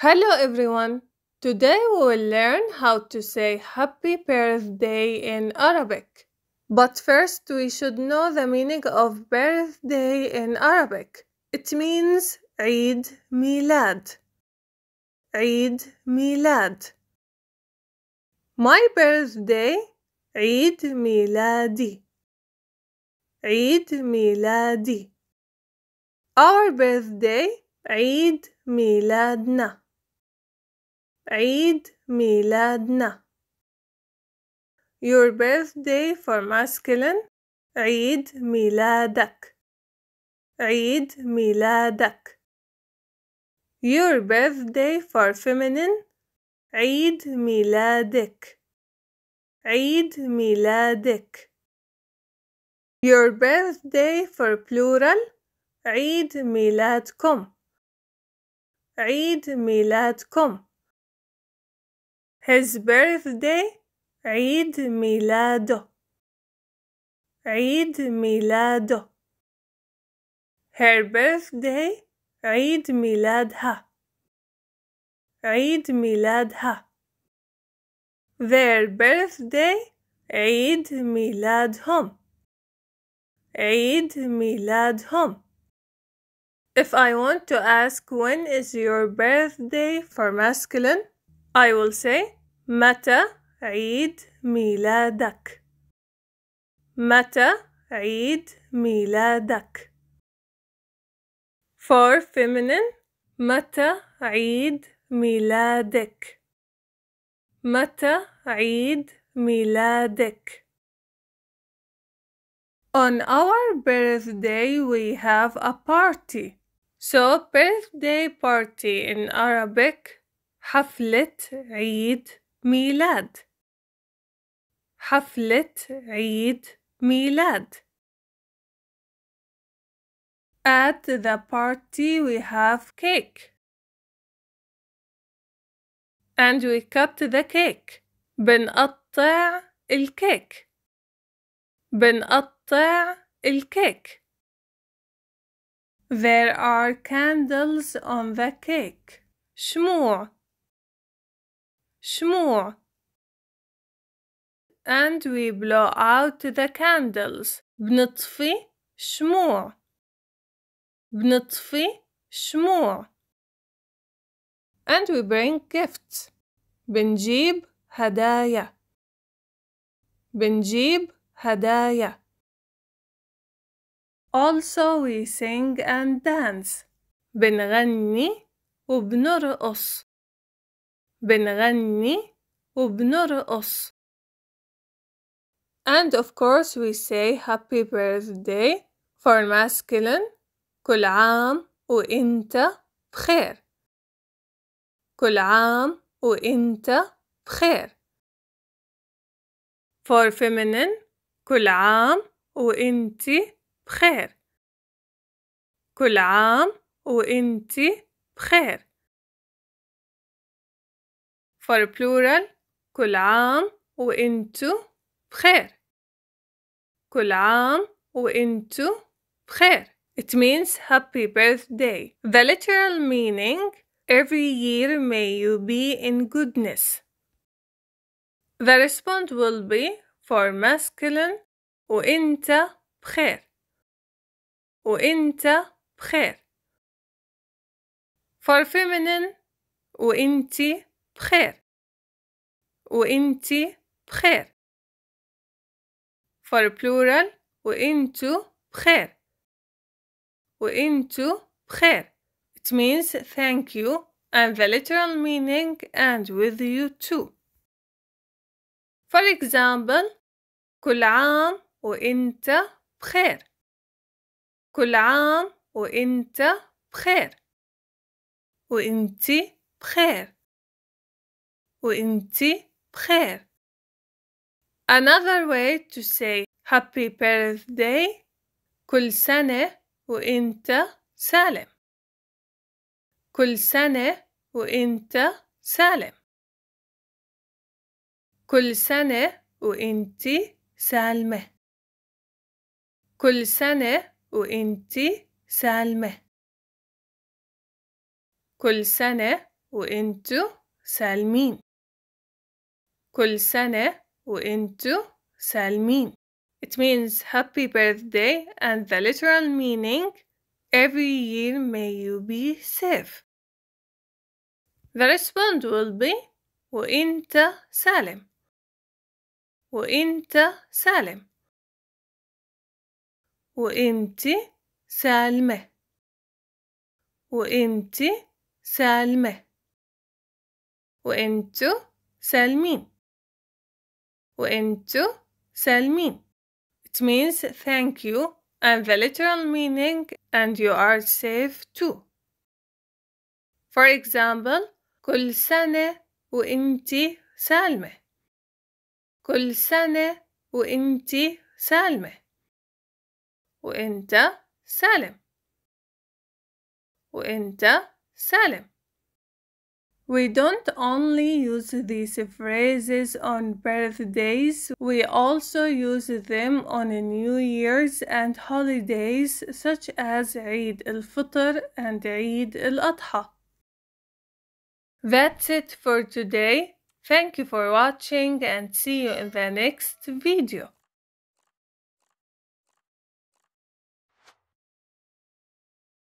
Hello everyone! Today we will learn how to say happy birthday in Arabic. But first we should know the meaning of birthday in Arabic. It means Eid Milad. Eid Milad. My birthday Eid Miladi. Eid Miladi. Our birthday Eid Miladna. عيد ميلادنا Your birthday for masculine عيد ميلادك عيد ميلادك Your birthday for feminine عيد ميلادك عيد ميلادك Your birthday for plural عيد ميلادكم عيد ميلادكم his birthday عيد ميلاده عيد ميلاده Her birthday عيد ميلادها عيد ميلادها Their birthday عيد ميلادهم عيد ميلادهم If I want to ask when is your birthday for masculine, I will say متى عيد ميلادك متى عيد ميلادك for feminine متى عيد ميلادك متى عيد ميلادك On our birthday we have a party So birthday party in Arabic حفلة عيد ميلاد حفلة عيد ميلاد At the party we have cake and we cut the cake بنقطع الكيك بنقطع الكيك There are candles on the cake شموع شموع and we blow out the candles بنطفي شموع بنطفي شموع and we bring gifts بنجيب هدايا بنجيب هدايا also we sing and dance بنغني وبنرقص بنغني وبنرقص And of course we say happy birthday for masculine كل عام وانت بخير كل عام وانت بخير for feminine كل عام وانت بخير كل عام وانت بخير for plural كل عام وانتو بخير كل عام وانتو بخير It means happy birthday. The literal meaning every year may you be in goodness. The response will be for masculine وانت بخير وانت بخير for feminine وانتي بخير وانتي بخير for plural وانتو بخير وانتو بخير it means thank you and the literal meaning and with you too for example كل عام وانت بخير كل عام وانت بخير وانتي بخير وانتي بخير. Another way to say happy birthday كل سنة وانت سالم. كل سنة وانت سالم. كل سنة وانت سالمة. كل سنة وانت سالمة. كل سنة وانتو سالمين كل سنة وانتو سالمين It means happy birthday and the literal meaning every year may you be safe. The response will be وانت سالم وانت سالم وانت سالمة وانت سالمة وانتو سالمين وأنتو سالمين. It means thank you and the literal meaning and you are safe too. For example, كل سنة وأنتي سالمة. كل سنة وأنتي سالمة. وأنت سالم. وأنت سالم. We don't only use these phrases on birthdays, we also use them on New Year's and holidays such as Eid al-Fitr and Eid al-Adha. That's it for today. Thank you for watching and see you in the next video.